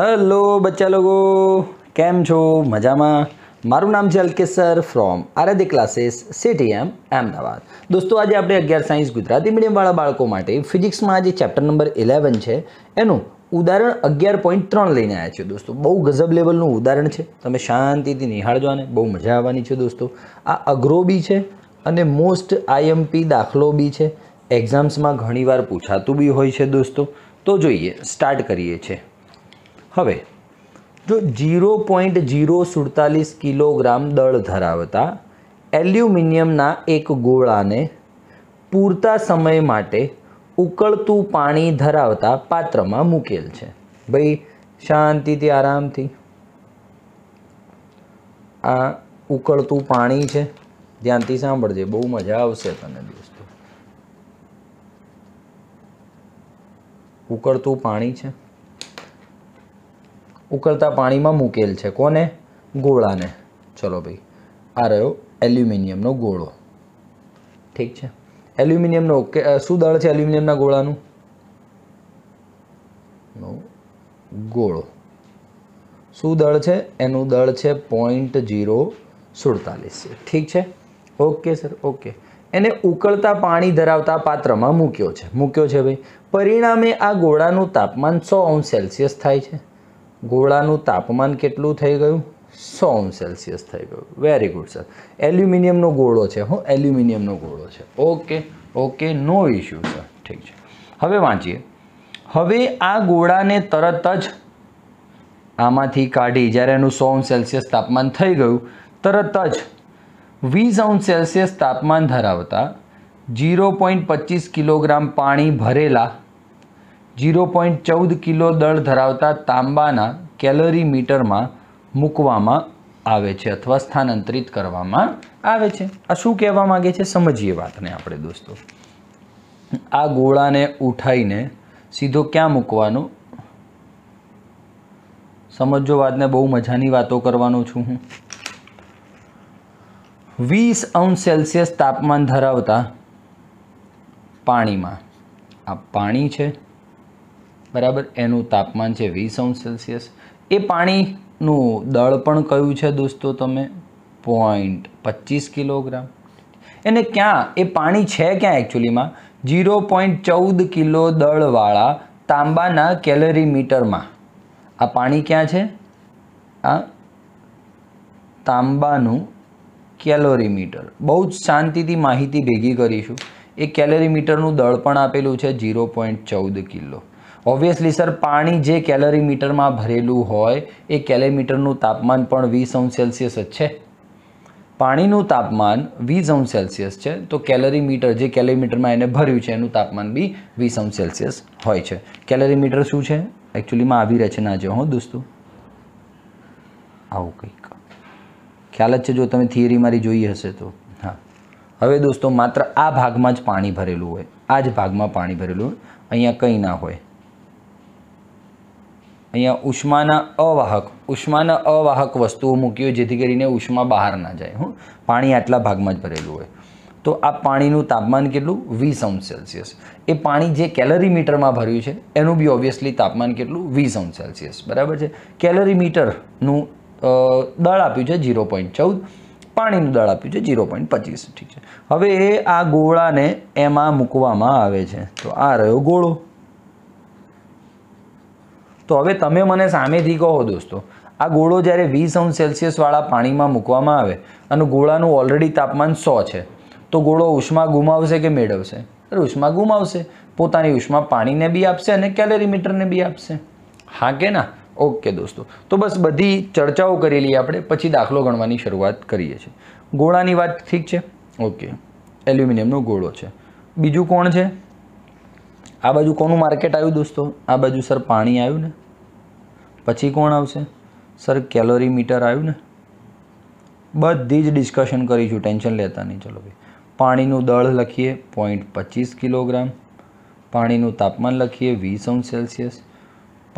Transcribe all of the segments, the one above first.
hello બચ્ચા લોકો કેમ છો મજામાં મારું નામ છે Alkesh sir from Aaradhya classes CTM Ahmedabad દોસ્તો આજે આપણે અગિયાર સાયન્સ ગુજરાતી મીડિયમવાળા બાળકો માટે ફિઝિક્સમાં આજે ચેપ્ટર નંબર ઇલેવન છે એનું ઉદાહરણ અગિયાર પોઈન્ટ ત્રણ લઈને આવ્યા છીએ દોસ્તો બહુ ગજબ લેવલનું ઉદાહરણ છે તમે શાંતિથી નિહાળજો બહુ મજા આવવાની છે દોસ્તો આ અઘરો બી છે અને મોસ્ટ આઈએમપી દાખલો બી છે એક્ઝામ્સમાં ઘણીવાર પૂછાતું બી હોય છે દોસ્તો તો જોઈએ સ્ટાર્ટ કરીએ છીએ હવે જો જીરો પોઈન્ટ જીરો સુડતાલીસ કિલોગ્રામ દળ ધરાવતા એલ્યુમિનિયમના એક ગોળાને પૂરતા સમય માટે ઉકળતું પાણી ધરાવતા પાત્રમાં મૂકેલ છે ભાઈ શાંતિથી આરામથી આ ઉકળતું પાણી છે ધ્યાનથી સાંભળજે બહુ મજા આવશે તને દોસ્તો ઉકળતું પાણી છે ઉકળતા પાણીમાં મૂકેલ છે કોને ગોળાને ચલો ભાઈ આ રહ્યો એલ્યુમિનિયમનો ગોળો ઠીક છે એલ્યુમિનિયમનો ઓકે શું દળ છે એલ્યુમિનિયમના ગોળાનું ગોળો શું દળ છે એનું દળ છે પોઈન્ટ જીરો સુડતાલીસ ઠીક છે ઓકે સર ઓકે એને ઉકળતા પાણી ધરાવતા પાત્રમાં મૂક્યો છે મૂક્યો છે ભાઈ પરિણામે આ ગોળાનું તાપમાન સો અંશ સેલ્સિયસ થાય છે ગોળાનું તાપમાન કેટલું થઈ ગયું સો સેલ્સિયસ થઈ ગયું વેરી ગુડ સર એલ્યુમિનિયમનો ગોળો છે હું એલ્યુમિનિયમનો ગોળો છે okay okay no issue sir ઠીક છે હવે વાંચીએ હવે આ ગોળાને તરત જ આમાંથી કાઢી જ્યારે એનું સો સેલ્સિયસ તાપમાન થઈ ગયું તરત જ વીસ અંશ સેલ્સિયસ તાપમાન ધરાવતા જીરો પોઈન્ટ પચીસ કિલોગ્રામ પાણી ભરેલા જીરો પોઈન્ટ ચૌદ કિલો દળ ધરાવતા તાંબાના મીટરમાં મૂકવામાં આવે છે અથવા સ્થાનાંતરિત કરવામાં આવે છે આ શું કહેવા માગે છે સમજીએ વાતને આપણે દોસ્તો આ ગોળાને ઉઠાઈને સીધો ક્યાં મૂકવાનો સમજો વાતને બહુ મજાની વાતો કરવાનો છું હું વીસ અંશ સેલ્સિયસ તાપમાન ધરાવતા પાણીમાં આ પાણી છે બરાબર એનું તાપમાન છે વીસ અંશ સેલ્સિયસ એ પાણીનું દળ પણ કયું છે દોસ્તો તમે પોઈન્ટ પચીસ કિલોગ્રામ એને ક્યાં એ પાણી છે ક્યાં એકચ્યુઅલીમાં જીરો પોઈન્ટ ચૌદ કિલો દળવાળા તાંબાના મીટરમાં આ પાણી ક્યાં છે આ તાંબાનું મીટર બહુ જ શાંતિથી માહિતી ભેગી કરીશું એ મીટરનું દળ પણ આપેલું છે જીરો પોઈન્ટ ચૌદ કિલો ઓબ્વિયસલી સર પાણી જે મીટરમાં ભરેલું હોય એ કેલરીમીટરનું તાપમાન પણ વીસ અંશ સેલ્સિયસ જ છે પાણીનું તાપમાન વીસ અંશ સેલ્સિયસ છે તો કેલરી મીટર જે કેલરીમીટરમાં એને ભર્યું છે એનું તાપમાન બી વીસ અંશ સેલ્સિયસ હોય છે મીટર શું છે એકચ્યુઅલીમાં આવી રચના છે ના જો હો દોસ્તો આવું કંઈક ખ્યાલ જ છે જો તમે થિયરી મારી જોઈ હશે તો હા હવે દોસ્તો માત્ર આ ભાગમાં જ પાણી ભરેલું હોય આ જ ભાગમાં પાણી ભરેલું હોય અહીંયા કંઈ ના હોય અહીંયા ઉષ્માના અવાહક ઉષ્માના અવાહક વસ્તુઓ મૂકી હોય જેથી કરીને ઉષ્મા બહાર ના જાય હું પાણી આટલા ભાગમાં જ ભરેલું હોય તો આ પાણીનું તાપમાન કેટલું વીસ અંશ સેલ્સિયસ એ પાણી જે મીટરમાં ભર્યું છે એનું બી ઓબ્વિયસલી તાપમાન કેટલું વીસ અંશ સેલ્સિયસ બરાબર છે મીટરનું દળ આપ્યું છે ઝીરો પોઈન્ટ ચૌદ પાણીનું દળ આપ્યું છે ઝીરો પોઈન્ટ પચીસ ઠીક છે હવે એ આ ગોળાને એમાં મૂકવામાં આવે છે તો આ રહ્યો ગોળો તો હવે તમે મને સામેથી કહો દોસ્તો આ ગોળો જ્યારે વીસ અંશ સેલ્સિયસવાળા પાણીમાં મૂકવામાં આવે અને ગોળાનું ઓલરેડી તાપમાન સો છે તો ગોળો ઉષ્મા ગુમાવશે કે મેળવશે અરે ઉષ્મા ગુમાવશે પોતાની ઉષ્મા પાણીને બી આપશે અને કેલેરીમીટરને બી આપશે હા કે ના ઓકે દોસ્તો તો બસ બધી ચર્ચાઓ કરી લઈએ આપણે પછી દાખલો ગણવાની શરૂઆત કરીએ છીએ ગોળાની વાત ઠીક છે ઓકે એલ્યુમિનિયમનો ગોળો છે બીજું કોણ છે આ બાજુ કોનું માર્કેટ આવ્યું દોસ્તો આ બાજુ સર પાણી આવ્યું ને પછી કોણ આવશે સર કેલોરી મીટર આવ્યું ને બધી જ ડિસ્કશન કરીશું ટેન્શન લેતા નહીં ચલો ભાઈ પાણીનું દળ લખીએ પોઈન્ટ પચીસ કિલોગ્રામ પાણીનું તાપમાન લખીએ વીસ અંશ સેલ્સિયસ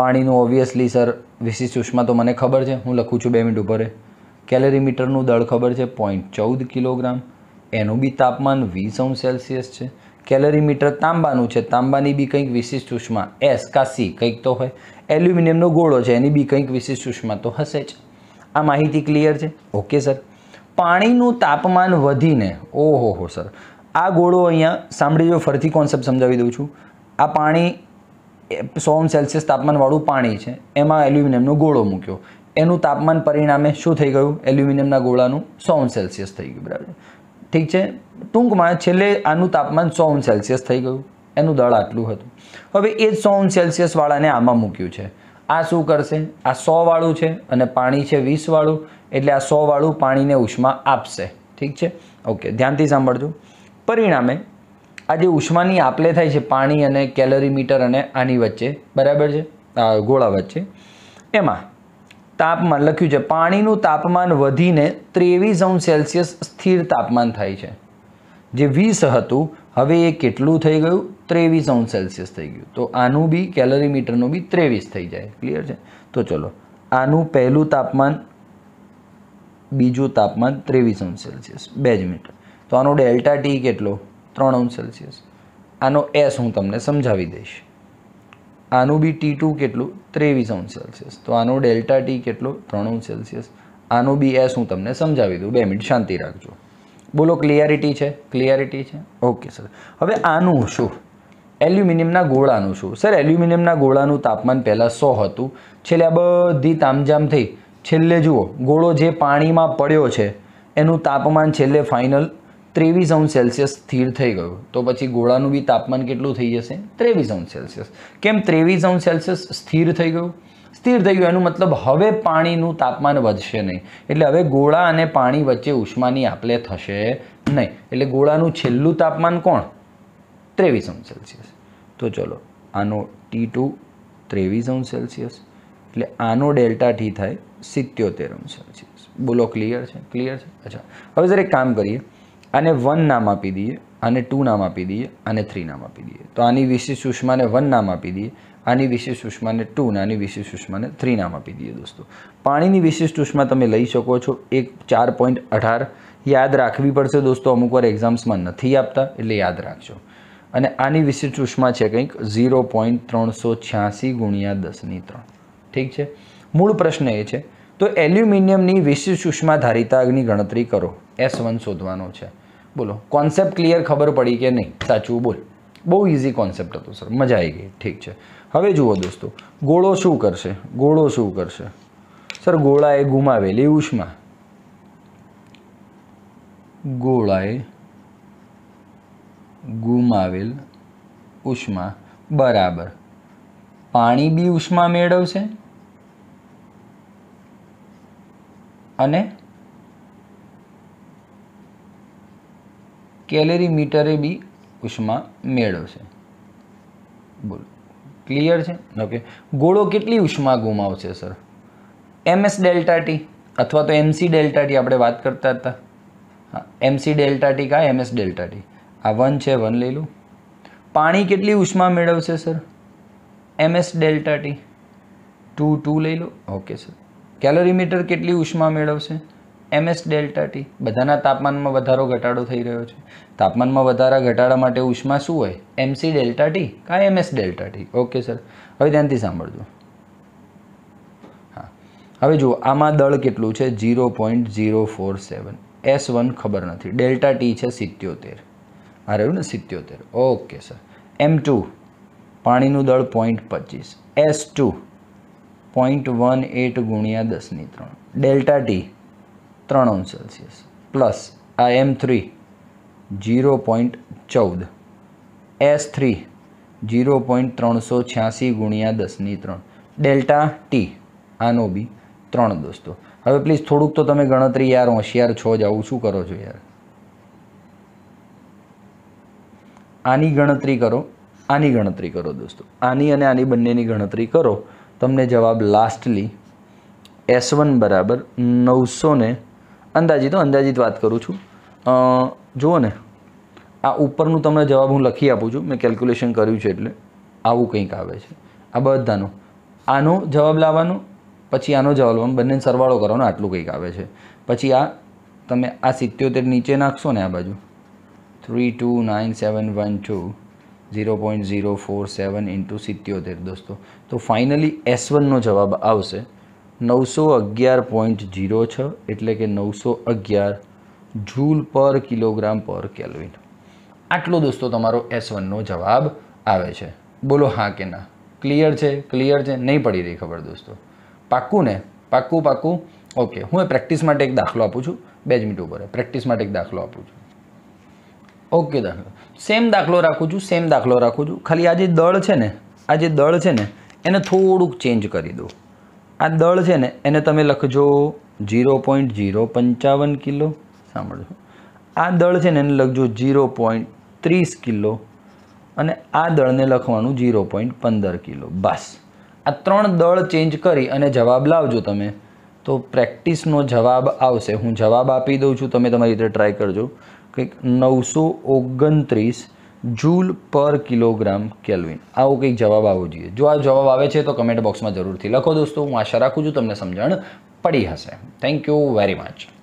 પાણીનું ઓબ્વિયસલી સર વિશિષ્ટ ઉષ્મા તો મને ખબર છે હું લખું છું બે મિનિટ ઉપર કેલેરી મીટરનું દળ ખબર છે પોઈન્ટ ચૌદ કિલોગ્રામ એનું બી તાપમાન વીસ અંશ સેલ્સિયસ છે મીટર તાંબાનું છે તાંબાની બી કંઈક વિશિષ્ટ ઉષ્મા એસ કા સી કંઈક તો હોય એલ્યુમિનિયમનો ગોળો છે એની બી કંઈક વિશેષ સૂક્ષ્મ તો હશે જ આ માહિતી ક્લિયર છે ઓકે સર પાણીનું તાપમાન વધીને ઓહો હો સર આ ગોળો અહીંયા સાંભળી સાંભળીજો ફરીથી કોન્સેપ્ટ સમજાવી દઉં છું આ પાણી સોન સેલ્સિયસ તાપમાનવાળું પાણી છે એમાં એલ્યુમિનિયમનો ગોળો મૂક્યો એનું તાપમાન પરિણામે શું થઈ ગયું એલ્યુમિનિયમના ગોળાનું સોમ સેલ્સિયસ થઈ ગયું બરાબર ઠીક છે ટૂંકમાં છેલ્લે આનું તાપમાન સોમ સેલ્સિયસ થઈ ગયું એનું દળ આટલું હતું હવે એ જ સો સેલ્સિયસવાળાને આમાં મૂક્યું છે આ શું કરશે આ સોવાળું છે અને પાણી છે વીસવાળું એટલે આ સોવાળું પાણીને ઉષ્મા આપશે ઠીક છે ઓકે ધ્યાનથી સાંભળજો પરિણામે આ જે ઉષ્માની આપલે થાય છે પાણી અને કેલરીમીટર અને આની વચ્ચે બરાબર છે ગોળા વચ્ચે એમાં તાપમાન લખ્યું છે પાણીનું તાપમાન વધીને ત્રેવીસ અંશ સેલ્સિયસ સ્થિર તાપમાન થાય છે જે વીસ હતું હવે એ કેટલું થઈ ગયું ત્રેવીસ અંશ સેલ્સિયસ થઈ ગયું તો આનું બી મીટરનું બી ત્રેવીસ થઈ જાય ક્લિયર છે તો ચલો આનું પહેલું તાપમાન બીજું તાપમાન ત્રેવીસ અંશ સેલ્સિયસ બે જ મીટર તો આનો ડેલ્ટા ટી કેટલો ત્રણ અંશ સેલ્સિયસ આનો એસ હું તમને સમજાવી દઈશ આનું બી ટી ટુ કેટલું ત્રેવીસ અંશ સેલ્સિયસ તો આનો ડેલ્ટા ટી કેટલો ત્રણ અંશ સેલ્સિયસ આનું બી એસ હું તમને સમજાવી દઉં બે મિનિટ શાંતિ રાખજો બોલો ક્લિયરિટી છે ક્લિયરિટી છે ઓકે સર હવે આનું શું એલ્યુમિનિયમના ગોળાનું શું સર એલ્યુમિનિયમના ગોળાનું તાપમાન પહેલાં સો હતું છેલ્લે આ બધી તામજામ થઈ છેલ્લે જુઓ ગોળો જે પાણીમાં પડ્યો છે એનું તાપમાન છેલ્લે ફાઇનલ ત્રેવીસ અંશ સેલ્સિયસ સ્થિર થઈ ગયું તો પછી ગોળાનું બી તાપમાન કેટલું થઈ જશે ત્રેવીસ અંશ સેલ્સિયસ કેમ ત્રેવીસ અંશ સેલ્સિયસ સ્થિર થઈ ગયું સ્થિર થઈ ગયું એનું મતલબ હવે પાણીનું તાપમાન વધશે નહીં એટલે હવે ગોળા અને પાણી વચ્ચે ઉષ્માની આપલે થશે નહીં એટલે ગોળાનું છેલ્લું તાપમાન કોણ ત્રેવીસ અંશ સેલ્સિયસ તો ચલો આનો ટી ટુ ત્રેવીસ અંશ સેલ્સિયસ એટલે આનો ડેલ્ટા ટી થાય સિત્યોતેર અંશ સેલ્સિયસ બોલો ક્લિયર છે ક્લિયર છે અચ્છા હવે સર એક કામ કરીએ આને વન નામ આપી દઈએ આને ટુ નામ આપી દઈએ આને થ્રી નામ આપી દઈએ તો આની વિશિષ્ટ ઉષ્માને વન નામ આપી દઈએ આની વિશિષ્ટ ઉષ્માને ટુ અને આની વિશિષ્ટ ઉષ્માને થ્રી નામ આપી દઈએ દોસ્તો પાણીની વિશિષ્ટ ઉષ્મા તમે લઈ શકો છો એક ચાર પોઈન્ટ અઢાર યાદ રાખવી પડશે દોસ્તો અમુક વાર એક્ઝામ્સમાં નથી આપતા એટલે યાદ રાખજો અને આની વિશિષ્ટ ઉષ્મા છે કંઈક ઝીરો પોઈન્ટ ત્રણસો છ્યાસી ગુણ્યા દસની ત્રણ ઠીક છે મૂળ પ્રશ્ન એ છે તો એલ્યુમિનિયમની વિશિષ્ટ ઉષ્મા ધારિતાની ગણતરી કરો એસ વન શોધવાનો છે બોલો કોન્સેપ્ટ ક્લિયર ખબર પડી કે નહીં સાચું બોલ બહુ ઇઝી કોન્સેપ્ટ હતો સર મજા આવી ગઈ ઠીક છે હવે જુઓ દોસ્તો ગોળો શું કરશે ગોળો શું કરશે સર ગોળાએ ગુમાવેલી ઉષ્મા ગોળાએ ગુમાવેલ ઉષ્મા બરાબર પાણી બી ઉષ્મા મેળવશે અને કેલેરી મીટરે બી અંકુશમાં મેળવશે બોલો ક્લિયર છે ઓકે ગોળો કેટલી ઉષ્મા ગુમાવશે સર એમએસ ડેલ્ટા ટી અથવા તો એમસી ડેલ્ટા ટી આપણે વાત કરતા હતા હા એમસી ડેલ્ટા ટી કા એમએસ ડેલ્ટા ટી આ વન છે વન લઈ લો પાણી કેટલી ઉષ્મા મેળવશે sir MS delta T two two લઈ લો ઓકે સર કેલોરીમીટર કેટલી ઉષ્મા મેળવશે એમએસ ડેલ્ટા ટી બધાના તાપમાનમાં વધારો ઘટાડો થઈ રહ્યો છે તાપમાનમાં વધારા ઘટાડા માટે ઉષ્મા શું હોય એમસી ડેલ્ટા ટી કા MS delta T okay sir હવે ધ્યાનથી સાંભળજો હા હવે જુઓ આમાં દળ કેટલું છે zero point zero four seven S one ખબર નથી ડેલ્ટા ટી છે સિત્યોતેર આ રહ્યું ને સિત્યોતેર ઓકે સર એમ ટુ પાણીનું દળ પોઈન્ટ પચીસ S two point one eight ગુણ્યા દસની ત્રણ ડેલ્ટા ટી ત્રાણું સેલ્સિયસ પ્લસ આ એમ થ્રી જીરો પોઈન્ટ ચૌદ એસ થ્રી જીરો પોઈન્ટ ત્રણસો છ્યાસી ગુણ્યા દસની ત્રણ ડેલ્ટા ટી આનો બી ત્રણ દોસ્તો હવે પ્લીઝ થોડુંક તો તમે ગણતરી યાર હોશિયાર છો જ આવું શું કરો છો યાર આની ગણતરી કરો આની ગણતરી કરો દોસ્તો આની અને આની બંનેની ગણતરી કરો તમને જવાબ લાસ્ટલી એસ વન બરાબર નવસો ને અંદાજિત અંદાજિત વાત કરું છું જુઓ ને આ ઉપરનું તમને જવાબ હું લખી આપું છું મેં કેલ્ક્યુલેશન કર્યું છે એટલે આવું કંઈક આવે છે આ બધાનો આનો જવાબ લાવવાનો પછી આનો જવાબ લાવવાનો બંને સરવાળો કરવાનો આટલું કંઈક આવે છે પછી આ તમે આ સિત્યોતેર નીચે નાખશો ને આ બાજુ three two nine seven one two zero point zero four seven into સિત્યોતેર દોસ્તો તો ફાઇનલી એસ વનનો જવાબ આવશે નવસો અગિયાર પોઈન્ટ જીરો છ એટલે કે નવસો અગિયાર જૂલ પર કિલોગ્રામ પર કેલ્વિન આટલો દોસ્તો તમારો એસ વનનો જવાબ આવે છે બોલો હા કે ના ક્લિયર છે ક્લિયર છે નહીં પડી રહી ખબર દોસ્તો પાક્કું ને પાક્કું પાક્કું ઓકે હું એ પ્રેક્ટિસ માટે એક દાખલો આપું છું બે જ મિનિટ ઉપર પ્રેક્ટિસ માટે એક દાખલો આપું છું ઓકે દાખલો સેમ દાખલો રાખું છું સેમ દાખલો રાખું છું ખાલી આ જે દળ છે ને આ જે દળ છે ને એને થોડુંક ચેન્જ કરી દઉં આ દળ છે ને એને તમે લખજો ઝીરો પોઈન્ટ ઝીરો પંચાવન કિલો સાંભળજો આ દળ છે ને એને લખજો ઝીરો પોઈન્ટ ત્રીસ કિલો અને આ દળને લખવાનું ઝીરો પોઈન્ટ પંદર કિલો બસ આ ત્રણ દળ ચેન્જ કરી અને જવાબ લાવજો તમે તો પ્રેક્ટિસનો જવાબ આવશે હું જવાબ આપી દઉં છું તમે તમારી રીતે ટ્રાય કરજો કંઈક નવસો ઓગણત્રીસ જૂલ પર કિલોગ્રામ કેલ્વિન આવો કંઈક જવાબ આવવો જોઈએ જો આ જવાબ આવે છે તો કમેન્ટ બોક્સમાં જરૂરથી લખો દોસ્તો હું આશા રાખું છું તમને સમજણ પડી હશે થેન્ક યુ વેરી મચ